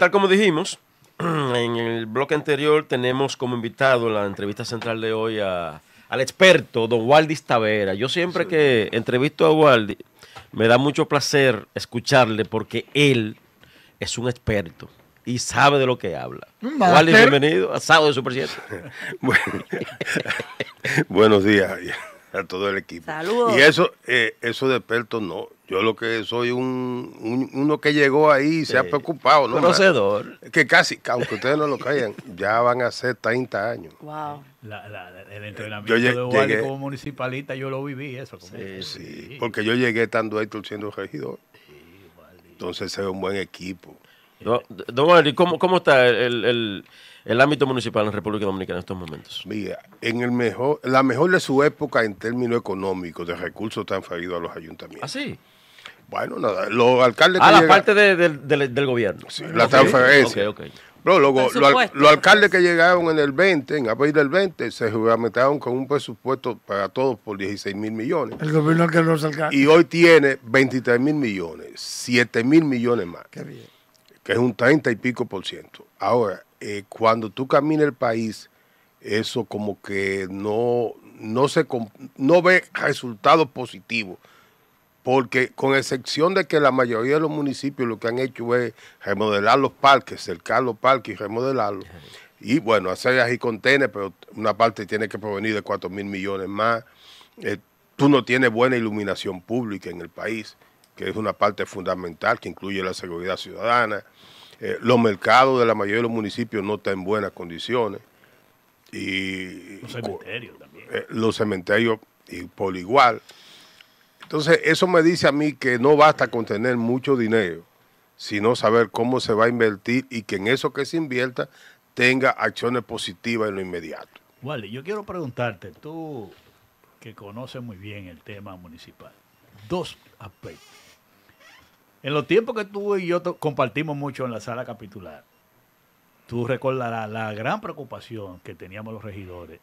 Tal como dijimos, en el bloque anterior tenemos como invitado en la entrevista central de hoy a, al experto, don Waldi Tavera. Yo siempre que entrevisto a Waldi, me da mucho placer escucharle porque él es un experto y sabe de lo que habla. Waldi, bienvenido asado de su presidente. buenos días a todo el equipo. Saludos. Y eso, eh, eso de experto no. Yo lo que soy un, uno que llegó ahí y se ha preocupado, ¿no? Conocedor. Que casi, aunque ustedes no lo crean ya van a ser 30 años. Wow. el eh, entrenamiento de como municipalista, yo lo viví eso. sí, porque yo llegué estando ahí siendo regidor. Entonces es un buen equipo. Don, don ¿cómo, está el el ámbito municipal en República Dominicana en estos momentos? Mira, en el mejor, la mejor de su época en términos económicos, de recursos transferidos a los ayuntamientos. ¿Ah, Bueno, nada, los alcaldes... A ah, la parte del gobierno. Sí, la transferencia. Ok, ok. Pero luego, los alcaldes que llegaron en el 20, en abril del 20, se juramentaron con un presupuesto para todos por 16 mil millones. El gobierno que los alcaldes. Y hoy tiene 23 mil millones, 7 mil millones más. Qué bien. Que es un 30 y pico por ciento. Ahora, eh, cuando tú caminas el país, eso como que no, no, se, no ve resultados positivos. Porque con excepción de que la mayoría de los municipios lo que han hecho es remodelar los parques, cercar los parques y remodelarlos. Y bueno, hacer ahí contener pero una parte tiene que provenir de 4 mil millones más. Eh, tú no tienes buena iluminación pública en el país, que es una parte fundamental que incluye la seguridad ciudadana. Eh, los mercados de la mayoría de los municipios no están en buenas condiciones. los cementerios también. Eh, los cementerios y por igual. Entonces, eso me dice a mí que no basta con tener mucho dinero, sino saber cómo se va a invertir y que en eso que se invierta tenga acciones positivas en lo inmediato. Wally, yo quiero preguntarte, tú que conoces muy bien el tema municipal, dos aspectos. En los tiempos que tú y yo compartimos mucho en la sala capitular, tú recordarás la gran preocupación que teníamos los regidores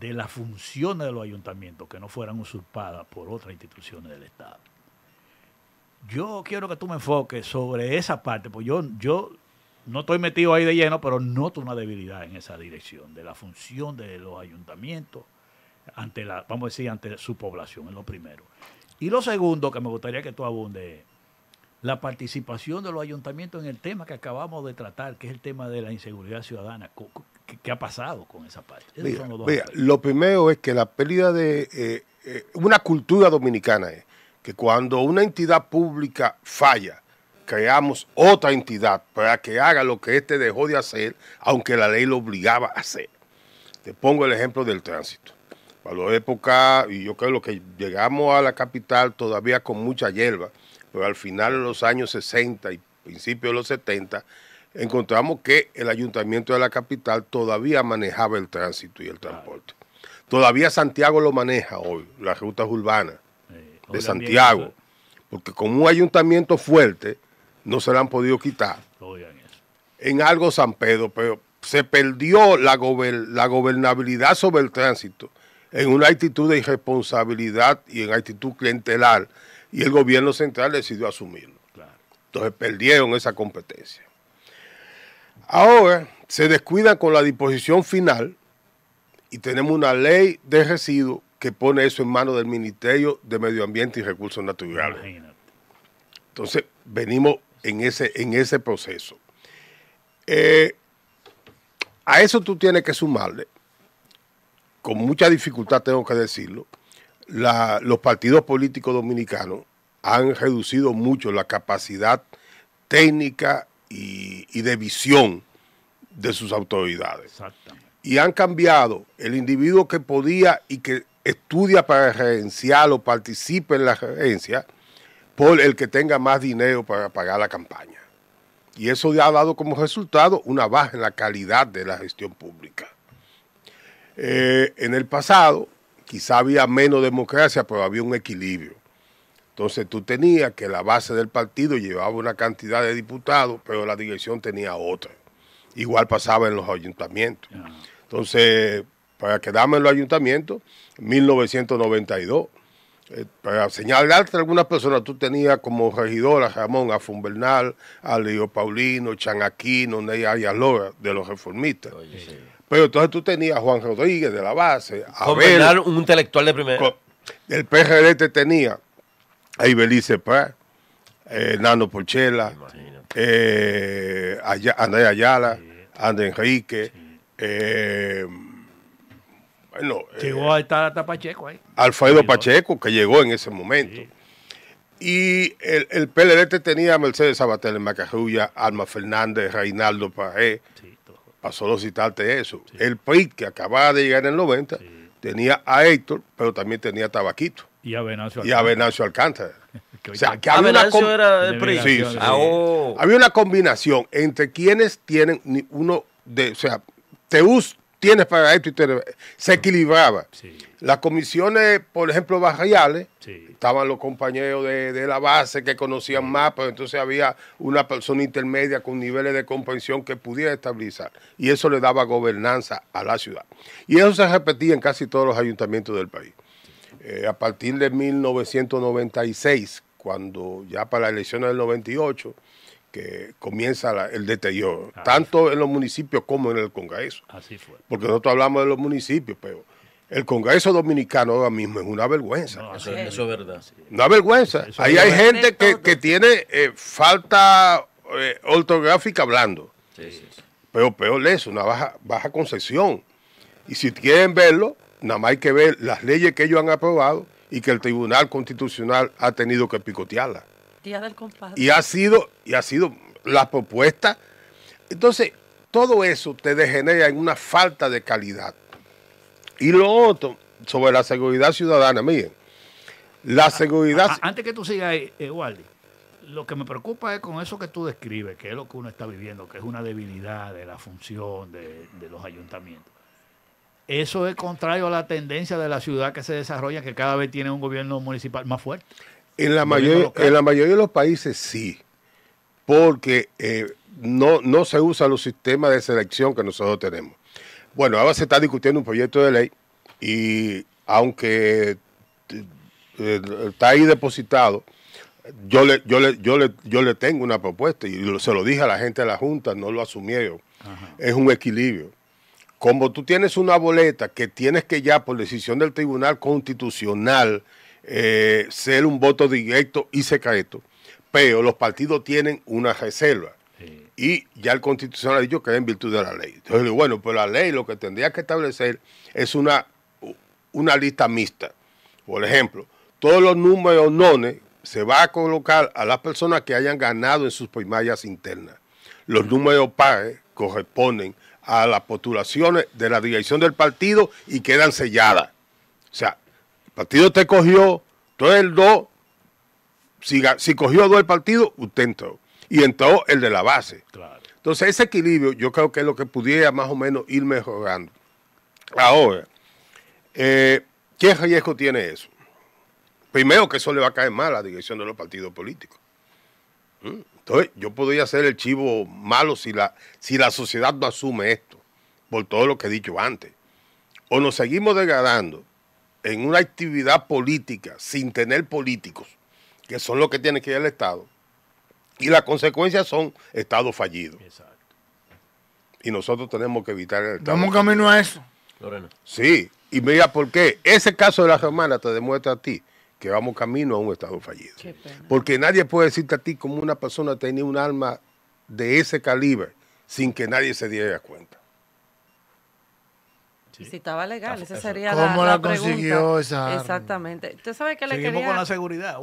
de las funciones de los ayuntamientos que no fueran usurpadas por otras instituciones del Estado. Yo quiero que tú me enfoques sobre esa parte, porque yo, yo no estoy metido ahí de lleno, pero noto una debilidad en esa dirección de la función de los ayuntamientos ante la, vamos a decir, ante su población, es lo primero. Y lo segundo que me gustaría que tú abundes la participación de los ayuntamientos en el tema que acabamos de tratar, que es el tema de la inseguridad ciudadana. ¿Qué, ha pasado con esa parte? lo primero es que la pérdida de eh, eh, una cultura dominicana es que cuando una entidad pública falla, creamos otra entidad para que haga lo que éste dejó de hacer, aunque la ley lo obligaba a hacer. Te pongo el ejemplo del tránsito. Para la época, y yo creo que llegamos a la capital todavía con mucha hierba, pero al final de los años 60 y principios de los 70, encontramos que el ayuntamiento de la capital todavía manejaba el tránsito y el transporte. Todavía Santiago lo maneja hoy, las rutas urbanas de Santiago, porque con un ayuntamiento fuerte no se la han podido quitar. En algo San Pedro, pero se perdió la gobernabilidad sobre el tránsito en una actitud de irresponsabilidad y en actitud clientelar y el gobierno central decidió asumirlo. Entonces perdieron esa competencia. Ahora se descuida con la disposición final y tenemos una ley de residuos que pone eso en manos del Ministerio de Medio Ambiente y Recursos Naturales. Entonces venimos en ese, en ese proceso. Eh, a eso tú tienes que sumarle, con mucha dificultad tengo que decirlo, los partidos políticos dominicanos han reducido mucho la capacidad técnica y, de visión de sus autoridades. Y han cambiado el individuo que podía y que estudia para gerenciar o participe en la gerencia por el que tenga más dinero para pagar la campaña. Y eso ya ha dado como resultado una baja en la calidad de la gestión pública. Eh, en el pasado, Quizá había menos democracia, pero había un equilibrio. Entonces tú tenías que la base del partido llevaba una cantidad de diputados, pero la dirección tenía otra. Igual pasaba en los ayuntamientos. Entonces, para quedarme en los ayuntamientos, 1992. Eh, para señalarte a algunas personas, tú tenías como regidor a Ramón a Fumbernal, a Leo Paulino, Aquino, Ney Arias Lora, de los reformistas. Pero entonces tú tenías a Juan Rodríguez de la base. A ver un intelectual de primera. El PRD te tenía a Ibelice Paz, eh, Nano Porchela, eh, Andrés Ayala, Andrés Enrique. Eh, bueno, eh, llegó a estar hasta Pacheco ahí. Alfredo Pacheco, que llegó en ese momento. Y el, el PLD tenía a Mercedes Sabatel Alma Fernández, Reinaldo Paré... sí para solo citarte eso, el PRI que acababa de llegar en el 90 tenía a Héctor, pero también tenía a Tabaquito. Y a Venancio Alcántara. Y a Venancio Alcántara. o sea, que había una, ah, oh. Había una combinación entre quienes tienen uno de, o sea, Teus tienes para esto y se equilibraba. Las comisiones, por ejemplo, barriales, estaban los compañeros de, la base que conocían más, pero entonces había una persona intermedia con niveles de comprensión que pudiera estabilizar. Y eso le daba gobernanza a la ciudad. Y eso se repetía en casi todos los ayuntamientos del país. Eh, a partir de 1996, cuando ya para las elecciones del 98, que comienza el deterioro, tanto en los municipios como en el Congreso. Así fue. Porque nosotros hablamos de los municipios, pero el Congreso Dominicano ahora mismo es una vergüenza. eso, es verdad. Una vergüenza. Ahí hay gente que, tiene eh, falta eh, ortográfica hablando. pero peor es una baja, baja concesión. Y si quieren verlo, nada más hay que ver las leyes que ellos han aprobado y que el Tribunal Constitucional ha tenido que picotearlas. Y ha sido, y ha sido la propuesta. Entonces, todo eso te degenera en una falta de calidad. Y lo otro, sobre la seguridad ciudadana, miren, la ah, seguridad... Ah, ah, antes que tú sigas ahí, eh, lo que me preocupa es con eso que tú describes, que es lo que uno está viviendo, que es una debilidad de la función de los ayuntamientos. Eso es contrario a la tendencia de la ciudad que se desarrolla, que cada vez tiene un gobierno municipal más fuerte. En la, mayoría, de los países sí, porque eh, no, no se usan los sistemas de selección que nosotros tenemos. Bueno, ahora se está discutiendo un proyecto de ley y aunque eh, está ahí depositado, yo le, yo yo le, tengo una propuesta y se lo dije a la gente de la Junta, no lo asumieron. Es un equilibrio. Como tú tienes una boleta que tienes que ya por decisión del Tribunal Constitucional eh, ser un voto directo y secreto, pero los partidos tienen una reserva. Y ya el constitucional ha dicho que en virtud de la ley. Entonces, bueno, pero la ley lo que tendría que establecer es una, una lista mixta. Por ejemplo, todos los números nones se va a colocar a las personas que hayan ganado en sus primarias internas. Los números pares corresponden a las postulaciones de la dirección del partido y quedan selladas. O sea, partido te cogió, todo el 2, si, si, cogió dos el partido, usted entró. Y entró el de la base. Entonces, ese equilibrio yo creo que es lo que pudiera más o menos ir mejorando. Ahora, eh, ¿qué riesgo tiene eso? Primero que eso le va a caer mal a la dirección de los partidos políticos. ¿Mm? Entonces, yo podría ser el chivo malo si la, si la sociedad no asume esto, por todo lo que he dicho antes. O nos seguimos degradando en una actividad política sin tener políticos, que son los que tiene que ir el Estado, y las consecuencias son estado fallido Exacto. Y nosotros tenemos que evitar el Estado. Vamos camino a eso. Lorena. Sí, y mira por qué. Ese caso de la Germana te demuestra a ti que vamos camino a un Estado fallido. Porque nadie puede decirte a ti como una persona tenía un alma de ese calibre sin que nadie se diera cuenta. Si estaba legal, esa sería la ¿Cómo la, consiguió esa Exactamente. ¿Usted sabe que le con la seguridad,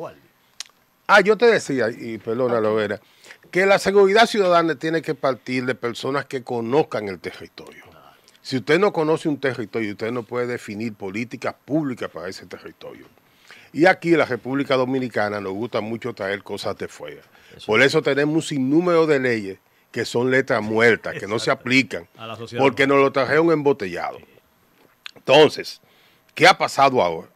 Ah, yo te decía, y perdona, la Lovera, que la seguridad ciudadana tiene que partir de personas que conozcan el territorio. Si usted no conoce un territorio, usted no puede definir políticas públicas para ese territorio. Y aquí en la República Dominicana nos gusta mucho traer cosas de fuera. Por eso tenemos un sinnúmero de leyes que son letras muertas, que no se aplican, porque nos lo trajeron embotellado. Entonces, ¿qué ha pasado ahora?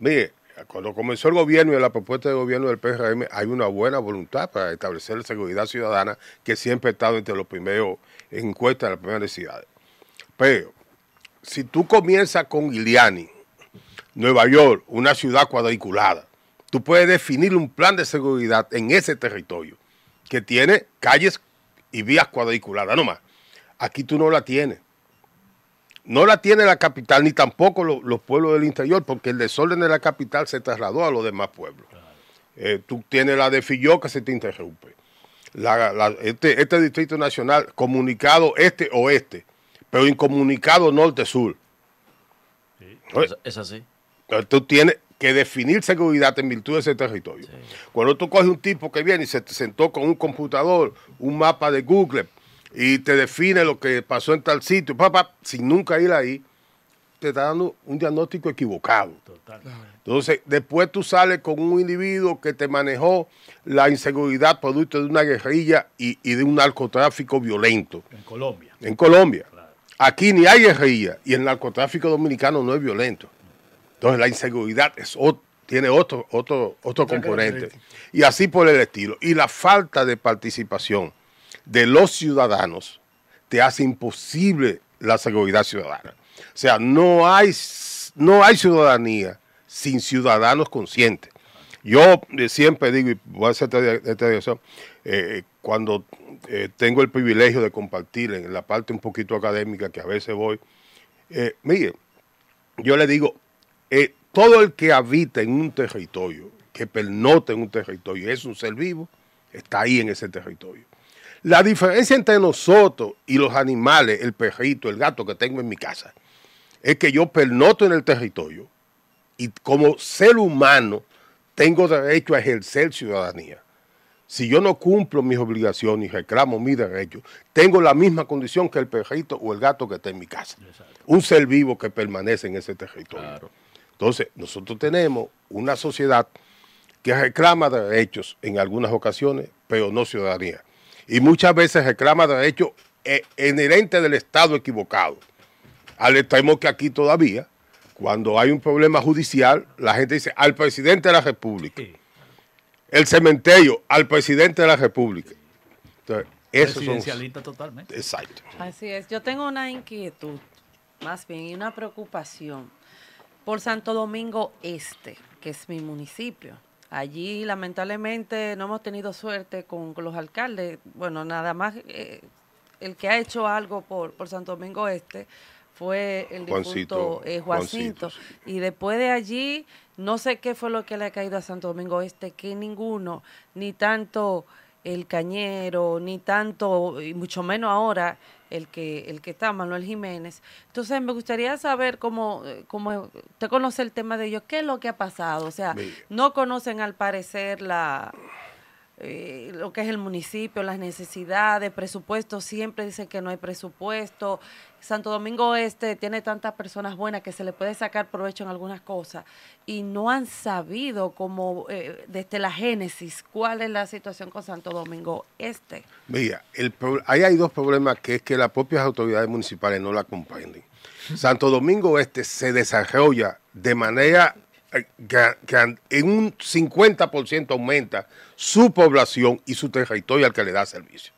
Mire, cuando comenzó el gobierno y la propuesta de gobierno del PRM, hay una buena voluntad para establecer la seguridad ciudadana que siempre ha estado entre los primeros encuestas de las primeras necesidades. Pero, si tú comienzas con Iliani, Nueva York, una ciudad cuadriculada, tú puedes definir un plan de seguridad en ese territorio que tiene calles y vías cuadriculadas más. Aquí tú no la tienes no la tiene la capital ni tampoco los pueblos del interior, porque el desorden de la capital se trasladó a los demás pueblos. Eh, tú tienes la de Filló que se te interrumpe. Este, este, distrito nacional comunicado este-oeste, pero incomunicado norte-sur. es, así. así. Tú tienes que definir seguridad en virtud de ese territorio. Cuando tú coges un tipo que viene y se sentó con un computador, un mapa de Google, y te define lo que pasó en tal sitio, papá, sin nunca ir ahí, te está dando un diagnóstico equivocado. Total. Entonces, después tú sales con un individuo que te manejó la inseguridad producto de una guerrilla y, de un narcotráfico violento. En Colombia. En Colombia. Aquí ni hay guerrilla y el narcotráfico dominicano no es violento. Entonces, la inseguridad es tiene otro, otro, otro componente. Y así por el estilo. Y la falta de participación de los ciudadanos te hace imposible la seguridad ciudadana. O sea, no hay, no hay ciudadanía sin ciudadanos conscientes. Yo eh, siempre digo, y voy a hacer esta dirección, eh, cuando eh, tengo el privilegio de compartir en la parte un poquito académica que a veces voy, miren, mire, yo le digo, todo el que habita en un territorio, que pernota en un territorio, es un ser vivo, está ahí en ese territorio. La diferencia entre nosotros y los animales, el perrito, el gato que tengo en mi casa, es que yo pernoto en el territorio y como ser humano tengo derecho a ejercer ciudadanía. Si yo no cumplo mis obligaciones y reclamo mis derechos, tengo la misma condición que el perrito o el gato que está en mi casa. Un ser vivo que permanece en ese territorio. Entonces, nosotros tenemos una sociedad que reclama derechos en algunas ocasiones, pero no ciudadanía y muchas veces reclama derechos inherentes eh, del Estado equivocado. Al extremo que aquí todavía, cuando hay un problema judicial, la gente dice al presidente de la República. El cementerio, al presidente de la República. eso Presidencialista totalmente. Exacto. Así es. Yo tengo una inquietud, más bien, y una preocupación por Santo Domingo Este, que es mi municipio. Allí lamentablemente no hemos tenido suerte con, los alcaldes. Bueno, nada más eh, el que ha hecho algo por, por Santo Domingo Este fue el difunto Juancito, eh, Y después de allí, no sé qué fue lo que le ha caído a Santo Domingo Este, que ninguno, ni tanto el cañero, ni tanto, y mucho menos ahora, el que, el que está, Manuel Jiménez. Entonces, me gustaría saber cómo, eh, cómo usted conoce el tema de ellos, qué es lo que ha pasado. O sea, no conocen al parecer la, eh, lo que es el municipio, las necesidades, presupuesto, siempre dicen que no hay presupuesto. Santo Domingo Este tiene tantas personas buenas que se le puede sacar provecho en algunas cosas y no han sabido como eh, desde la génesis cuál es la situación con Santo Domingo Este. Mira, ahí hay dos problemas que es que las propias autoridades municipales no la comprenden. Santo Domingo Este se desarrolla de manera eh, que, en un 50% aumenta su población y su territorio al que le da servicio.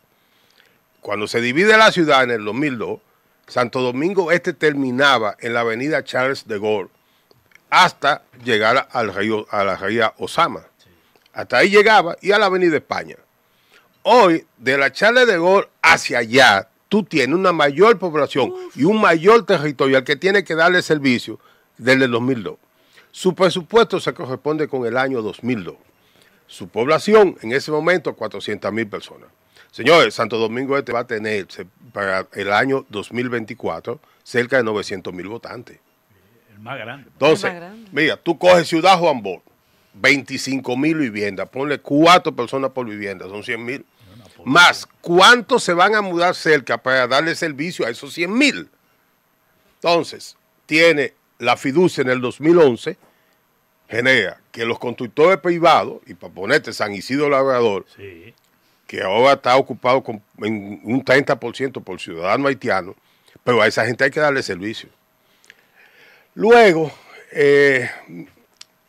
Cuando se divide la ciudad en el 2002, Santo Domingo Este terminaba en la avenida Charles de Gaulle hasta llegar al río, a la ría Osama. Hasta ahí llegaba y a la avenida España. Hoy, de la Charles de Gaulle hacia allá, tú tienes una mayor población y un mayor territorio al que tiene que darle servicio desde el 2002. Su presupuesto se corresponde con el año 2002. Su población, en ese momento, 400 mil personas. Señores, Santo Domingo Este va a tener para el año 2024 cerca de 900 mil votantes. El más grande. Entonces, mira, tú coges Ciudad Juan Bor, 25 mil viviendas, ponle cuatro personas por vivienda, son 100 mil. Más, ¿cuántos se van a mudar cerca para darle servicio a esos 100 mil? Entonces, tiene la fiducia en el 2011 genera que los constructores privados, y para ponerte San Isidro Labrador, que ahora está ocupado con, en un 30% por ciudadano haitiano, pero a esa gente hay que darle servicio. Luego, eh,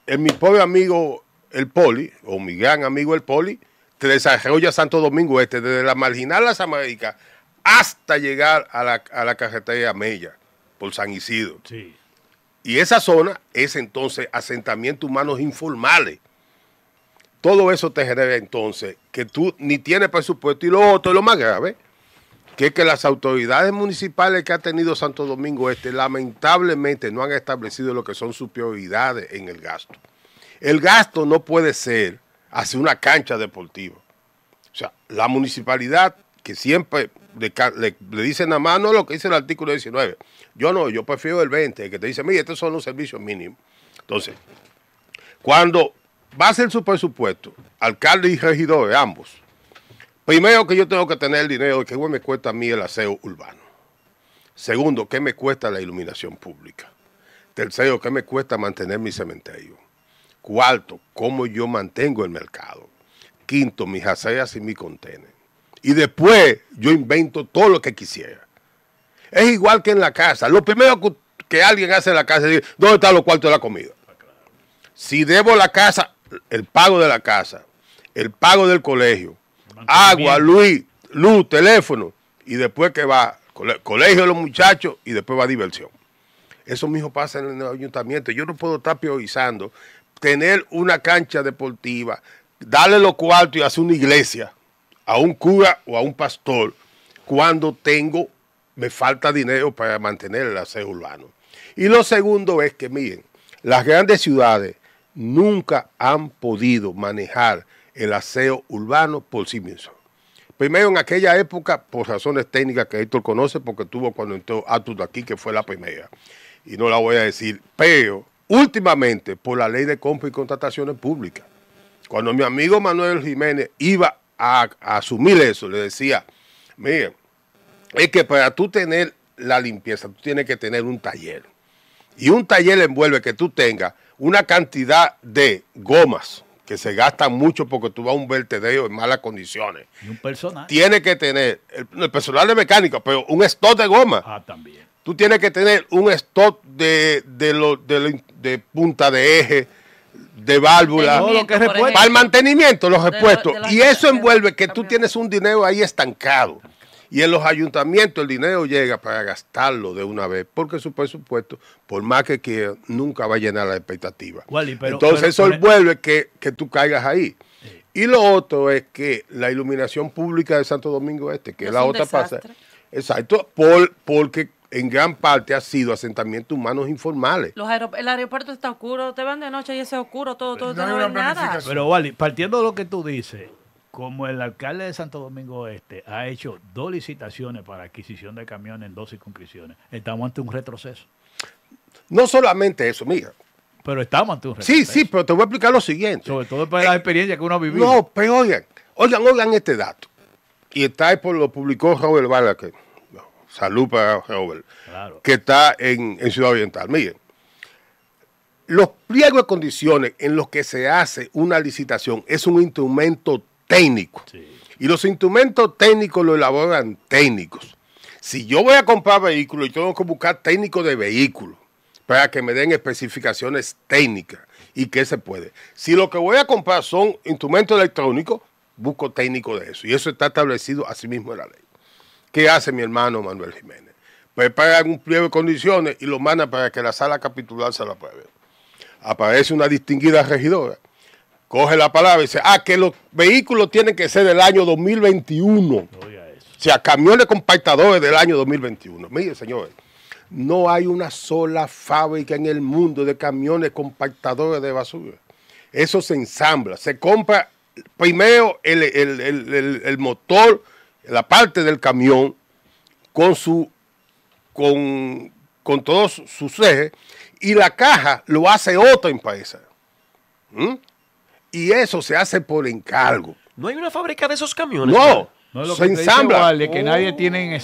en mi pobre amigo el Poli, o mi gran amigo el Poli, te desarrolla Santo Domingo Este, desde la marginal la Américas hasta llegar a la, a la carretera Mella, por San Isidro. Sí. Y esa zona es entonces asentamientos humanos informales. Todo eso te genera entonces que tú ni tienes presupuesto. Y lo otro, lo más grave, que es que las autoridades municipales que ha tenido Santo Domingo Este lamentablemente no han establecido lo que son sus prioridades en el gasto. El gasto no puede ser hacia una cancha deportiva. O sea, la municipalidad que siempre le, dicen nada más no lo que dice el artículo 19. Yo no, yo prefiero el 20, que te dice, mire, estos son los servicios mínimos. Entonces, cuando va a ser su presupuesto, alcalde y regidor, ambos, primero que yo tengo que tener el dinero de que me cuesta a mí el aseo urbano. Segundo, ¿qué me cuesta la iluminación pública? Tercero, ¿qué me cuesta mantener mi cementerio? Cuarto, ¿cómo yo mantengo el mercado? Quinto, mis aseas y mis contenedores y después yo invento todo lo que quisiera. Es igual que en la casa. Lo primero que, alguien hace en la casa es decir, ¿dónde están los cuartos de la comida? Si debo la casa, el pago de la casa, el pago del colegio, agua, luz, luz, teléfono, y después que va colegio de los muchachos y después va diversión. Eso mismo pasa en el ayuntamiento. Yo no puedo estar priorizando tener una cancha deportiva, darle los cuartos y hacer una iglesia a un cura o a un pastor cuando tengo, me falta dinero para mantener el aseo urbano. Y lo segundo es que, miren, las grandes ciudades nunca han podido manejar el aseo urbano por sí mismos. Primero, en aquella época, por razones técnicas que Héctor conoce, porque tuvo cuando entró Atus de aquí, que fue la primera, y no la voy a decir, pero últimamente por la ley de compra y contrataciones públicas. Cuando mi amigo Manuel Jiménez iba a, asumir eso. Le decía, mire, es que para tú tener la limpieza, tú tienes que tener un taller. Y un taller envuelve que tú tengas una cantidad de gomas que se gastan mucho porque tú vas a un vertedero en malas condiciones. Y un personal. Tiene que tener, el, personal de mecánica, pero un stock de goma. Ah, también. Tú tienes que tener un stock de, de punta de eje, de válvula, para el mantenimiento, los repuestos. y eso envuelve que tú tienes un dinero ahí estancado. Y en los ayuntamientos el dinero llega para gastarlo de una vez, porque su presupuesto, por más que quiera, nunca va a llenar la expectativa. Entonces eso envuelve que, tú caigas ahí. Y lo otro es que la iluminación pública de Santo Domingo Este, que es, la otra pasa exacto, por, porque en gran parte ha sido asentamientos humanos informales. el aeropuerto está oscuro, te van de noche y es oscuro, todo, todo, no, nada. Pero Wally, partiendo de lo que tú dices, como el alcalde de Santo Domingo Este ha hecho dos licitaciones para adquisición de camiones en dos circunscripciones, estamos ante un retroceso. No solamente eso, mira. Pero estamos ante un retroceso. Sí, sí, pero te voy a explicar lo siguiente. Sobre todo para la eh, experiencia que uno ha vivido. No, pero oigan, oigan, oigan este dato. Y está por lo publicó Raúl Vargas Salud para Robert, que está en, Ciudad Oriental. Miren, los pliegos de condiciones en los que se hace una licitación es un instrumento técnico. Y los instrumentos técnicos lo elaboran técnicos. Si yo voy a comprar vehículos, y tengo que buscar técnico de vehículos para que me den especificaciones técnicas y qué se puede. Si lo que voy a comprar son instrumentos electrónicos, busco técnico de eso. Y eso está establecido así mismo en la ley. ¿Qué hace mi hermano Manuel Jiménez? Prepara pues un pliego de condiciones y lo manda para que la sala capitular se la apruebe. Aparece una distinguida regidora, coge la palabra y dice, ah, que los vehículos tienen que ser del año 2021. O sea, camiones compactadores del año 2021. Mire, señores, no hay una sola fábrica en el mundo de camiones compactadores de basura. Eso se ensambla, se compra primero el, el, el motor la parte del camión con, su, con, todos sus ejes y la caja lo hace otra empresa. ¿Mm? Y eso se hace por encargo. ¿No hay una fábrica de esos camiones? No. No es lo se ensambla. Vale, que nadie tiene en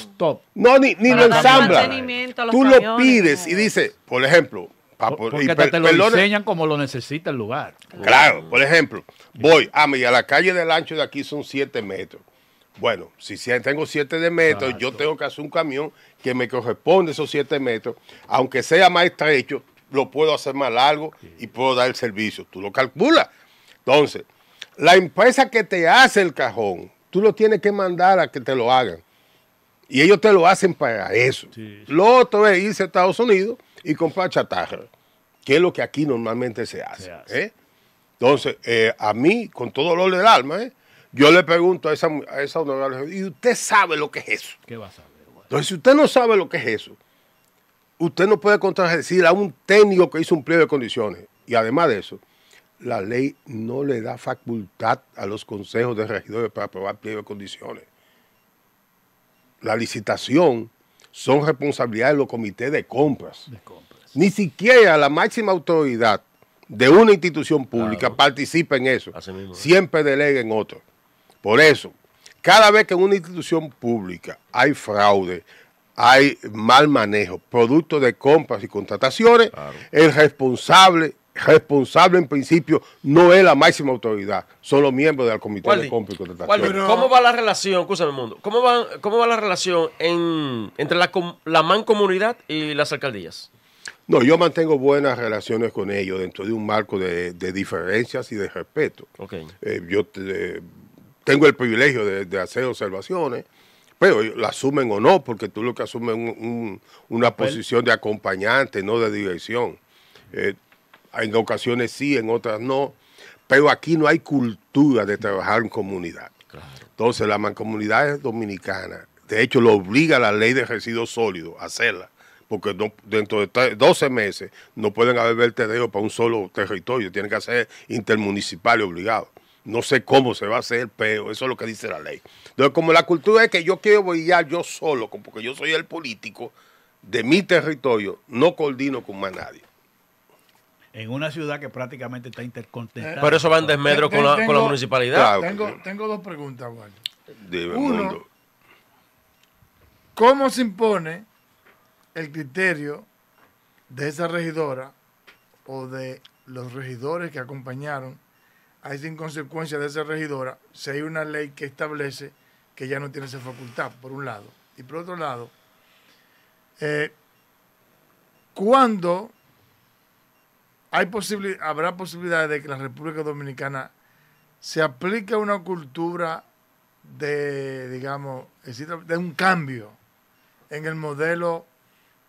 No, ni, lo ensambla. Tú lo pides y dices, por ejemplo, porque te lo enseñan como lo necesita el lugar. Claro, por ejemplo, voy, ah, a a la calle del ancho de aquí son 7 metros. Bueno, si tengo 7 de metro, yo tengo que hacer un camión que me corresponde esos 7 metros, aunque sea más estrecho, lo puedo hacer más largo y puedo dar el servicio. Tú lo calculas. Entonces, la empresa que te hace el cajón, tú lo tienes que mandar a que te lo hagan. Y ellos te lo hacen para eso. Lo otro es irse a Estados Unidos y comprar chatarra, que es lo que aquí normalmente se hace. ¿eh? Entonces, eh, a mí, con todo dolor del alma, ¿eh? Yo le pregunto a esa, honorable, ¿y usted sabe lo que es eso? ¿Qué va a saber? Entonces, si usted no sabe lo que es eso, usted no puede contradecir a un técnico que hizo un pliego de condiciones. Y además de eso, la ley no le da facultad a los consejos de regidores para aprobar pliego de condiciones. La licitación son responsabilidades de los comités de compras. Ni siquiera la máxima autoridad de una institución pública participa en eso. Siempre delega en otro. Por eso, cada vez que en una institución pública hay fraude, hay mal manejo, producto de compras y contrataciones, el responsable responsable en principio no es la máxima autoridad, son los miembros del comité de Compras y Contrataciones. ¿Cómo va la relación, escúchame mundo, cómo va, cómo va la relación entre la, mancomunidad y las alcaldías? No, yo mantengo buenas relaciones con ellos dentro de un marco de, diferencias y de respeto. Okay. Eh, yo te, tengo el privilegio de, hacer observaciones, pero la asumen o no, porque tú lo que asumes es una posición de acompañante, no de dirección. Eh, en ocasiones sí, en otras no, pero aquí no hay cultura de trabajar en comunidad. Entonces la mancomunidad es dominicana. De hecho, lo obliga la ley de residuos sólidos a hacerla, porque dentro de 12 meses no pueden haber vertederos para un solo territorio, tienen que ser intermunicipal obligados. obligado. No sé cómo se va a hacer, pero eso es lo que dice la ley. Entonces, como la cultura es que yo quiero ya yo solo, porque yo soy el político de mi territorio, no coordino con más nadie. En una ciudad que prácticamente está intercontinental. Pero eso va en desmedro con, la, municipalidad. Tengo, dos preguntas, Waldo. Dime, Uno, ¿cómo se impone el criterio de esa regidora o de los regidores que acompañaron a esa inconsecuencia de esa regidora, si hay una ley que establece que ya no tiene esa facultad, por un lado. Y por otro lado, cuando eh, ¿cuándo hay habrá posibilidad de que la República Dominicana se aplique una cultura de, digamos, de un cambio en el modelo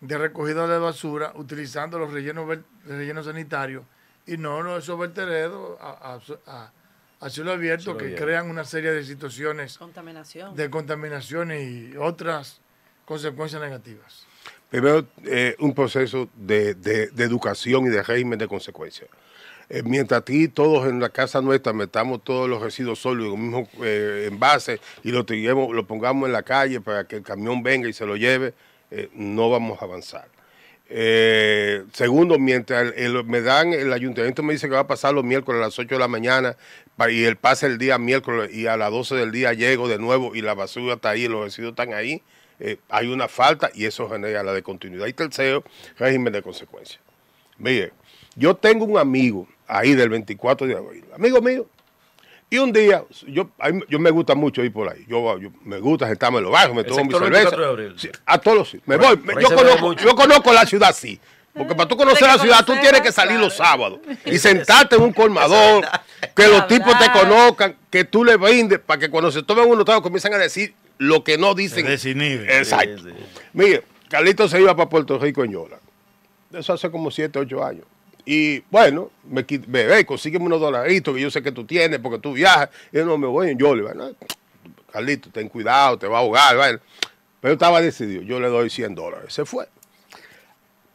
de recogida de basura utilizando los rellenos, rellenos sanitarios y no, no, eso va el a, a, a, cielo abierto, que crean una serie de situaciones. De contaminación y otras consecuencias negativas. Primero, eh, un proceso de, educación y de régimen de consecuencias. Eh, mientras ti todos en la casa nuestra metamos todos los residuos sólidos en el mismo eh, envase y lo, lo pongamos en la calle para que el camión venga y se lo lleve, eh, no vamos a avanzar. Eh, segundo, mientras me dan, el ayuntamiento me dice que va a pasar los miércoles a las 8 de la mañana y el pase el día miércoles y a las 12 del día llego de nuevo y la basura está ahí, los residuos están ahí, eh, hay una falta y eso genera la continuidad Y tercero, régimen de consecuencia Mire, yo tengo un amigo ahí del 24 de abril, amigo mío, y un día, yo, yo me gusta mucho ir por ahí. Yo, me gusta sentarme en los barrios, me tomo mi cerveza. a todos los me voy. yo, conozco, la ciudad sí. Porque para tú conocer la ciudad, tú tienes que salir los sábados y sentarte en un colmador, que los tipos te conozcan, que tú le brindes, para que cuando se tomen unos tragos comiencen a decir lo que no dicen. Exacto. Mire, Carlito se iba para Puerto Rico en Yola. Eso hace como 7, 8 años. Y bueno, me bebé, consígueme unos dolaritos que yo sé que tú tienes porque tú viajas. Y yo no me voy Yo le ¿verdad? Carlito, ten cuidado, te va a ahogar, Pero estaba decidido, yo le doy 100 dólares. Se fue.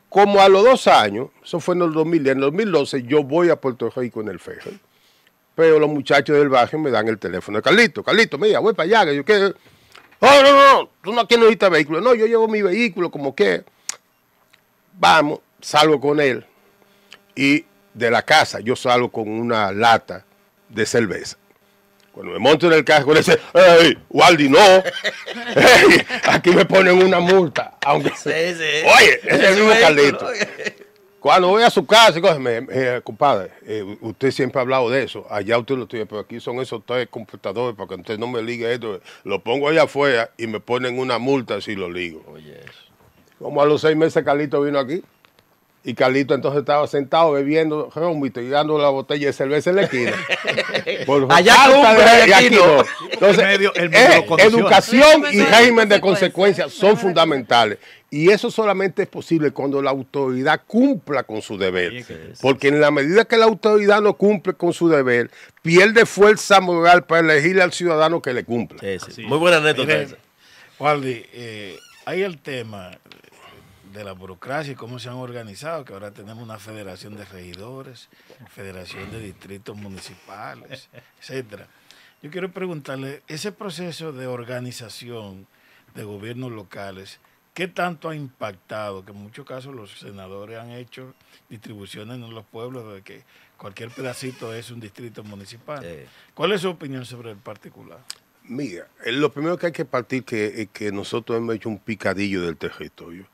Como a los dos años, eso fue en el 2000, en el 2012 yo voy a Puerto Rico en el ferry. Pero los muchachos del barrio me dan el teléfono. Carlito, Carlito, mira, voy para allá. yo, ¿qué? Oh, no, no, no, tú no aquí necesitas vehículo. No, yo llevo mi vehículo, como que. Vamos, salgo con él y de la casa yo salgo con una lata de cerveza. Cuando me monto en el carro, le dice, ¡Ey, Waldi, no! aquí me ponen una multa. Aunque... Sí, sí. Oye, es el mismo Carlito. Cuando voy a su casa, me, eh, compadre, eh, usted siempre ha hablado de eso. Allá usted lo tiene, pero aquí son esos tres computadores para que usted no me ligue esto. Lo pongo allá afuera y me ponen una multa si lo ligo. Oye. Como a los seis meses Carlito vino aquí. Y Carlito entonces estaba sentado bebiendo y dando la botella de cerveza en la esquina. Allá Entonces, educación y régimen de consecuencias son fundamentales. Y eso solamente es posible cuando la autoridad cumpla con su deber. Porque en la medida que la autoridad no cumple con su deber, pierde fuerza moral para elegirle al ciudadano que le cumpla. Muy buena anécdota. Waldi, hay eh, el tema de la burocracia y cómo se han organizado, que ahora tenemos una federación de regidores, federación de distritos municipales, etcétera. Yo quiero preguntarle, ese proceso de organización de gobiernos locales, ¿qué tanto ha impactado? Que en muchos casos los senadores han hecho distribuciones en los pueblos de que cualquier pedacito es un distrito municipal. ¿Cuál es su opinión sobre el particular? Mira, eh, lo primero que hay que partir es que nosotros hemos hecho un picadillo del territorio.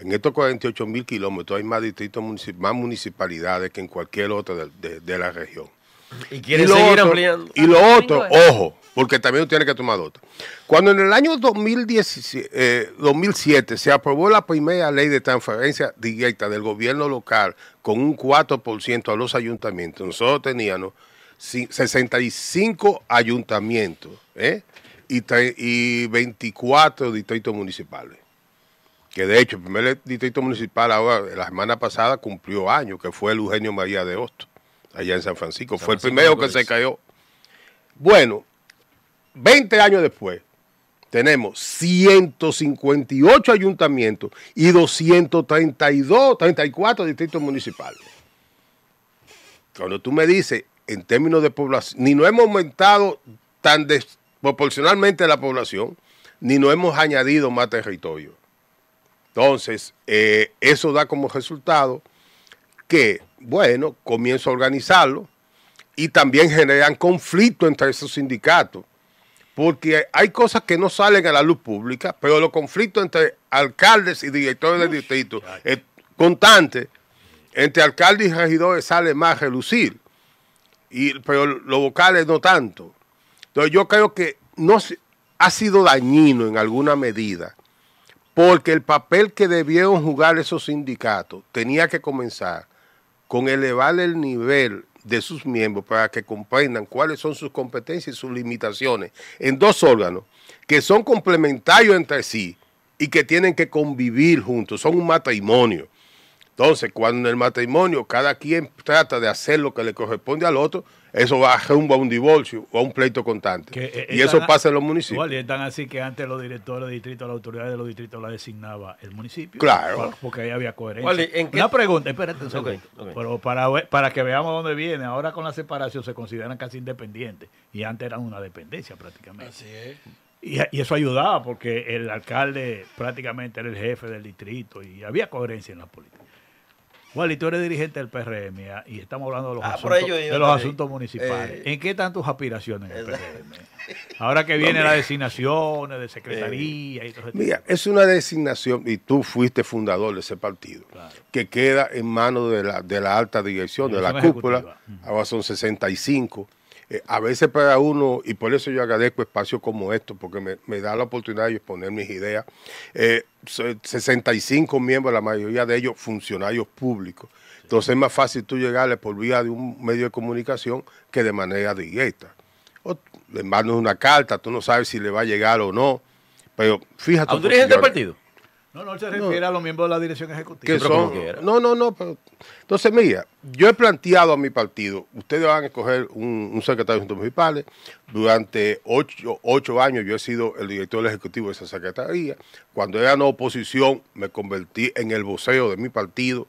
En estos 48 mil kilómetros hay más distritos, más municipalidades que en cualquier otra de, la región. Y seguir ampliando. Y lo ah, otro, ojo, porque también tiene que tomar otro. Cuando en el año 2017, 2007 eh, se aprobó la primera ley de transferencia directa del gobierno local con un 4% a los ayuntamientos, nosotros teníamos 65 ayuntamientos ¿eh? y, y 24 distritos municipales que de hecho el primer distrito municipal ahora, la semana pasada, cumplió año, que fue el Eugenio María de Hosto, allá en San Francisco. fue el primero que se cayó. Bueno, 20 años después, tenemos 158 ayuntamientos y 232, 34 distritos municipales. Cuando tú me dices, en términos de población, ni no hemos aumentado tan desproporcionalmente la población, ni no hemos añadido más territorio. Entonces, eh, eso da como resultado que, bueno, comienzo a organizarlo y también generan conflicto entre esos sindicatos, porque hay cosas que no salen a la luz pública, pero los conflictos entre alcaldes y directores del distrito es constante, entre alcaldes y regidores sale más relucir, y, pero los vocales no tanto. Entonces yo creo que no ha sido dañino en alguna medida porque el papel que debieron jugar esos sindicatos tenía que comenzar con elevar el nivel de sus miembros para que comprendan cuáles son sus competencias y sus limitaciones en dos órganos que son complementarios entre sí y que tienen que convivir juntos, son un matrimonio. Entonces, cuando en el matrimonio cada quien trata de hacer lo que le corresponde al otro, eso va rumbo a un divorcio o a un pleito constante. Eh, y eso pasa en los municipios. Igual, y están así que antes los directores de distrito, las autoridades de los distritos la designaba el municipio. Claro. Porque ahí había coherencia. la Una pregunta, espérate un segundo. Pero para, para que veamos dónde viene, ahora con la separación se consideran casi independientes y antes eran una dependencia prácticamente. Así es. Y, y, eso ayudaba porque el alcalde prácticamente era el jefe del distrito y había coherencia en la política y tú eres dirigente del PRM ah, y estamos hablando de los, ah, asuntos, municipales. Eh, ¿En qué están tus aspiraciones en el PRM? Ahora que viene la designación de eh, secretaría y todo eso. Mira, es una designación, y tú fuiste fundador de ese partido, que queda en manos de la, alta dirección, de la cúpula, ahora son 65 eh, a veces para uno, y por eso yo agradezco espacios como estos, porque me, da la oportunidad de exponer mis ideas, eh, 65 miembros, la mayoría de ellos funcionarios públicos. Entonces es más fácil tú llegarle por vía de un medio de comunicación que de manera directa. O le mandas una carta, tú no sabes si le va a llegar o no. Pero fíjate. ¿A un dirigente del partido? No, no se refiere a los miembros de la dirección ejecutiva. no, no, no. entonces, mira, yo he planteado a mi partido, ustedes van a escoger un, secretario de Municipales. Durante ocho, años yo he sido el director ejecutivo de esa secretaría. Cuando era no oposición, me convertí en el voceo de mi partido.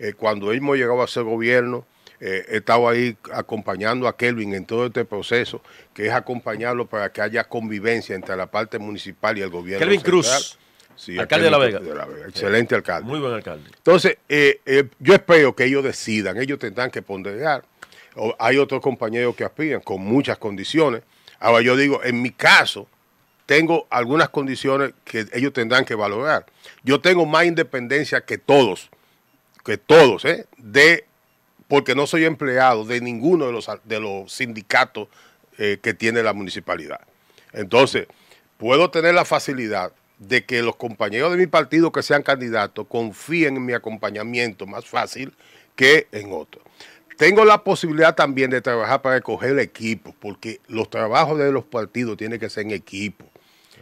Eh, cuando hemos llegado a ser gobierno, eh, he estado ahí acompañando a Kelvin en todo este proceso, que es acompañarlo para que haya convivencia entre la parte municipal y el gobierno. Kelvin Cruz alcalde de la, Vega. Excelente eh, alcalde. Muy buen alcalde. Entonces, eh, eh, yo espero que ellos decidan, ellos tendrán que ponderar. hay otros compañeros que aspiran con muchas condiciones. Ahora yo digo, en mi caso, tengo algunas condiciones que ellos tendrán que valorar. Yo tengo más independencia que todos, que todos, De, porque no soy empleado de ninguno de los, de los sindicatos que tiene la municipalidad. Entonces, puedo tener la facilidad de que los compañeros de mi partido que sean candidatos confíen en mi acompañamiento más fácil que en otros. Tengo la posibilidad también de trabajar para escoger el equipo, porque los trabajos de los partidos tienen que ser en equipo.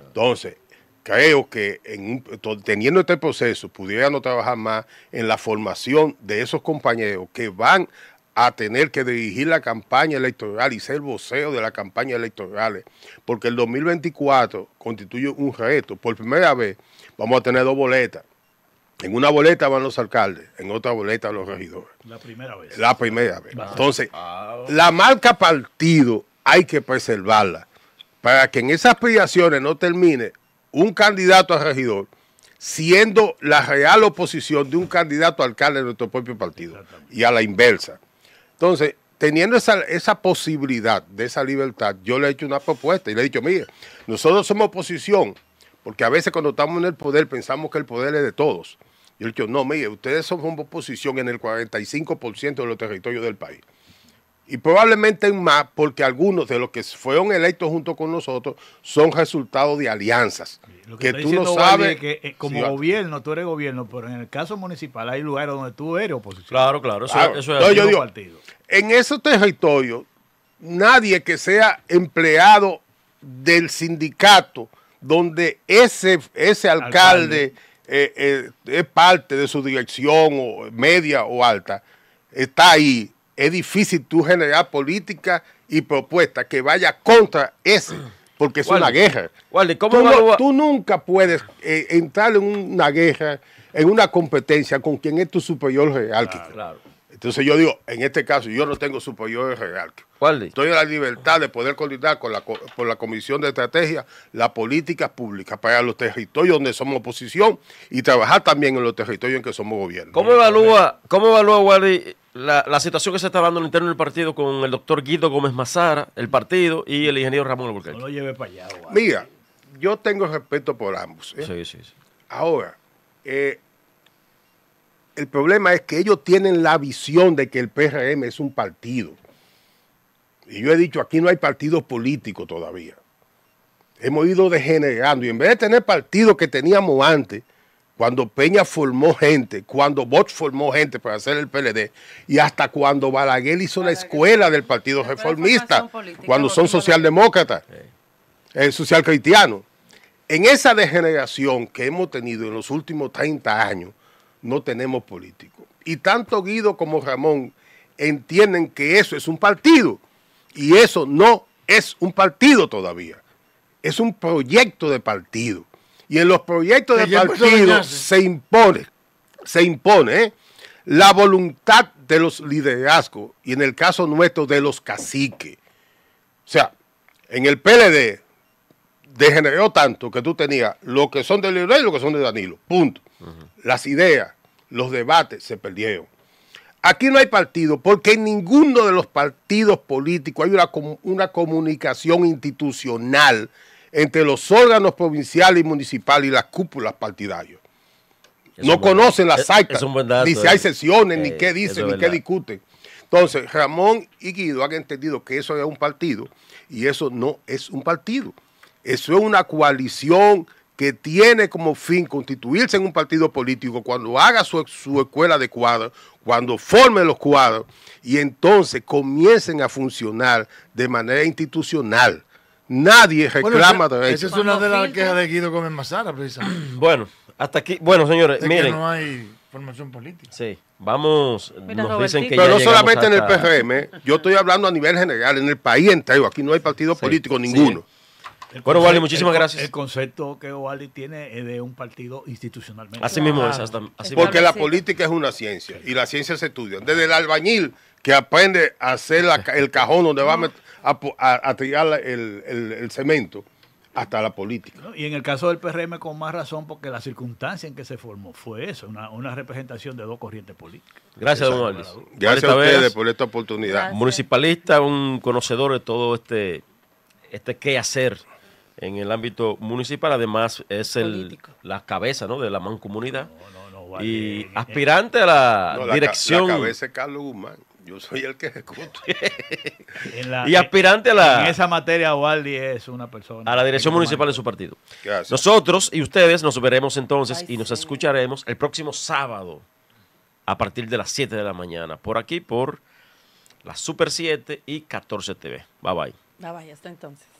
Entonces, creo que teniendo este proceso no trabajar más en la formación de esos compañeros que van a tener que dirigir la campaña electoral y ser voceo de la campaña electoral, porque el 2024 constituye un reto. Por primera vez vamos a tener dos boletas. En una boleta van los alcaldes, en otra boleta los regidores. La primera vez. La primera vez. Entonces, ah. la marca partido hay que preservarla para que en esas aspiraciones no termine un candidato a regidor siendo la real oposición de un candidato a alcalde de nuestro propio partido y a la inversa. Entonces, teniendo esa, esa posibilidad de esa libertad, yo le he hecho una propuesta y le he dicho, mire, nosotros somos oposición, porque a veces cuando estamos en el poder pensamos que el poder es de todos. Y le he dicho, no, mire, ustedes somos oposición en el 45% de los territorios del país y probablemente más porque algunos de los que fueron electos junto con nosotros son resultado de alianzas. que, tú no sabes. Eh, como gobierno, tú eres gobierno, pero en el caso municipal hay lugares donde tú eres oposición. Claro, claro, eso, es yo partido. En esos territorios, nadie que sea empleado del sindicato donde ese, ese alcalde, eh, eh, es parte de su dirección o media o alta, está ahí es difícil tú generar política y propuestas que vaya contra ese, porque es una guerra. tú, nunca puedes eh, entrar en una guerra, en una competencia con quien es tu superior jerárquico. claro. Entonces yo digo, en este caso yo no tengo superiores reales. ¿Cuál? Estoy en la libertad de poder coordinar con la, Comisión de Estrategia la política pública para los territorios donde somos oposición y trabajar también en los territorios en que somos gobierno. ¿Cómo evalúa, cómo evalúa la, la, situación que se está dando en el interno del partido con el doctor Guido Gómez Mazara, el partido, y el ingeniero Ramón Alburquerque? No lleve para allá, Mira, yo tengo respeto por ambos. ¿eh? Sí, sí, sí. Ahora, eh, el problema es que ellos tienen la visión de que el PRM es un partido. Y yo he dicho, aquí no hay partido político todavía. Hemos ido degenerando. Y en vez de tener partido que teníamos antes, cuando Peña formó gente, cuando Bosch formó gente para hacer el PLD, y hasta cuando Balaguer hizo la escuela del Partido Reformista, cuando son socialdemócratas, socialcristianos. En esa degeneración que hemos tenido en los últimos 30 años, no tenemos político Y tanto Guido como Ramón entienden que eso es un partido. Y eso no es un partido todavía. Es un proyecto de partido. Y en los proyectos de partido se impone, se impone ¿eh? la voluntad de los liderazgos y en el caso nuestro de los caciques. O sea, en el PLD degeneró tanto que tú tenías lo que son de Leonel y lo que son de Danilo. Punto las ideas, los debates se perdieron. Aquí no hay partido porque en ninguno de los partidos políticos hay una, comunicación institucional entre los órganos provinciales y municipales y las cúpulas partidarias. no conocen las actas, ni si hay eh. sesiones, ni eh, qué dicen, ni qué discuten. Entonces, Ramón y Guido han entendido que eso es un partido y eso no es un partido. Eso es una coalición que tiene como fin constituirse en un partido político cuando haga su, escuela de cuadros, cuando forme los cuadros y entonces comiencen a funcionar de manera institucional. Nadie reclama bueno, Esa es una de las quejas de Guido Gómez Mazara, precisamente. Bueno, hasta aquí. Bueno, señores, miren. Que no hay formación política. Sí, vamos. nos dicen que Pero no solamente en el PRM, yo estoy hablando a nivel general, en el país entero. Aquí no hay partido político ninguno bueno, Wally, muchísimas gracias. El concepto que Wally tiene es de un partido institucionalmente. Así mismo es. Porque la política es una ciencia y la ciencia se estudia. Desde el albañil que aprende a hacer el cajón donde va a, tirar el, cemento hasta la política. Y en el caso del PRM con más razón porque la circunstancia en que se formó fue eso, una, representación de dos corrientes políticas. Gracias, don Gracias a ustedes por esta oportunidad. Municipalista, un conocedor de todo este, este qué hacer en el ámbito municipal, además es el, la cabeza de la mancomunidad y eh, eh. aspirante a la dirección. la cabeza es Carlos Guzmán. Yo soy el que ejecuto. y aspirante a la. En esa materia, Waldi es una persona. A la dirección municipal de su partido. Nosotros y ustedes nos veremos entonces y nos escucharemos el próximo sábado a partir de las 7 de la mañana. Por aquí, por la Super 7 y 14 TV. Bye bye. Bye bye, hasta entonces.